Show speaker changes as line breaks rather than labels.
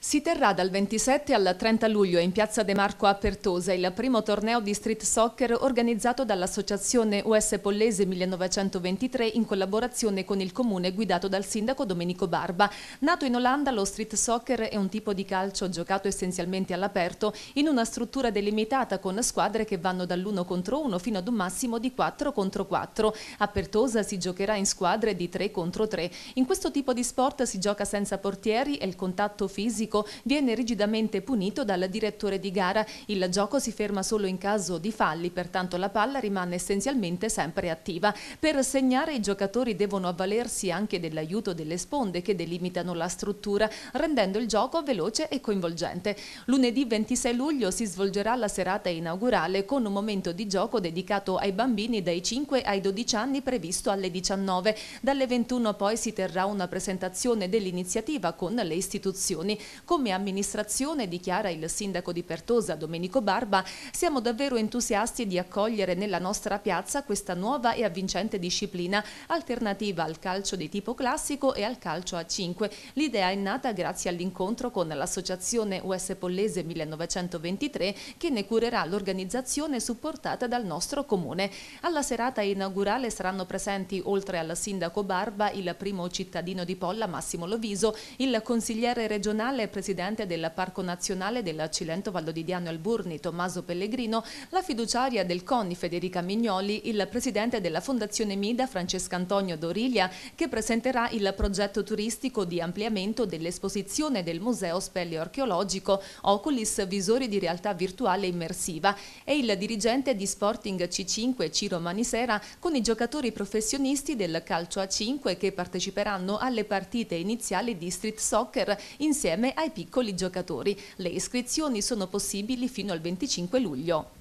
Si terrà dal 27 al 30 luglio in Piazza De Marco a Pertosa il primo torneo di street soccer organizzato dall'associazione US Pollese 1923 in collaborazione con il comune guidato dal sindaco Domenico Barba. Nato in Olanda, lo street soccer è un tipo di calcio giocato essenzialmente all'aperto in una struttura delimitata con squadre che vanno dall'1 contro 1 fino ad un massimo di 4 contro 4. A Pertosa si giocherà in squadre di 3 contro 3. In questo tipo di sport si gioca senza portieri e il contatto fisico pubblico viene rigidamente punito dal direttore di gara. Il gioco si ferma solo in caso di falli, pertanto la palla rimane essenzialmente sempre attiva. Per segnare i giocatori devono avvalersi anche dell'aiuto delle sponde che delimitano la struttura, rendendo il gioco veloce e coinvolgente. Lunedì 26 luglio si svolgerà la serata inaugurale con un momento di gioco dedicato ai bambini dai 5 ai 12 anni previsto alle 19. Dalle 21 poi si terrà una presentazione dell'iniziativa con le istituzioni. Come amministrazione, dichiara il sindaco di Pertosa Domenico Barba, siamo davvero entusiasti di accogliere nella nostra piazza questa nuova e avvincente disciplina alternativa al calcio di tipo classico e al calcio a 5. L'idea è nata grazie all'incontro con l'associazione US Pollese 1923 che ne curerà l'organizzazione supportata dal nostro comune. Alla serata inaugurale saranno presenti oltre al sindaco Barba il primo cittadino di Polla Massimo Loviso, il consigliere regionale presidente del Parco Nazionale della Cilento Vallodidiano Alburni, Tommaso Pellegrino, la fiduciaria del CONI Federica Mignoli, il presidente della Fondazione Mida Francesco Antonio Doriglia, che presenterà il progetto turistico di ampliamento dell'esposizione del Museo Spelio Archeologico Oculis Visori di Realtà Virtuale Immersiva e il dirigente di Sporting C5 Ciro Manisera con i giocatori professionisti del calcio a 5 che parteciperanno alle partite iniziali di street soccer insieme ai piccoli giocatori. Le iscrizioni sono possibili fino al 25 luglio.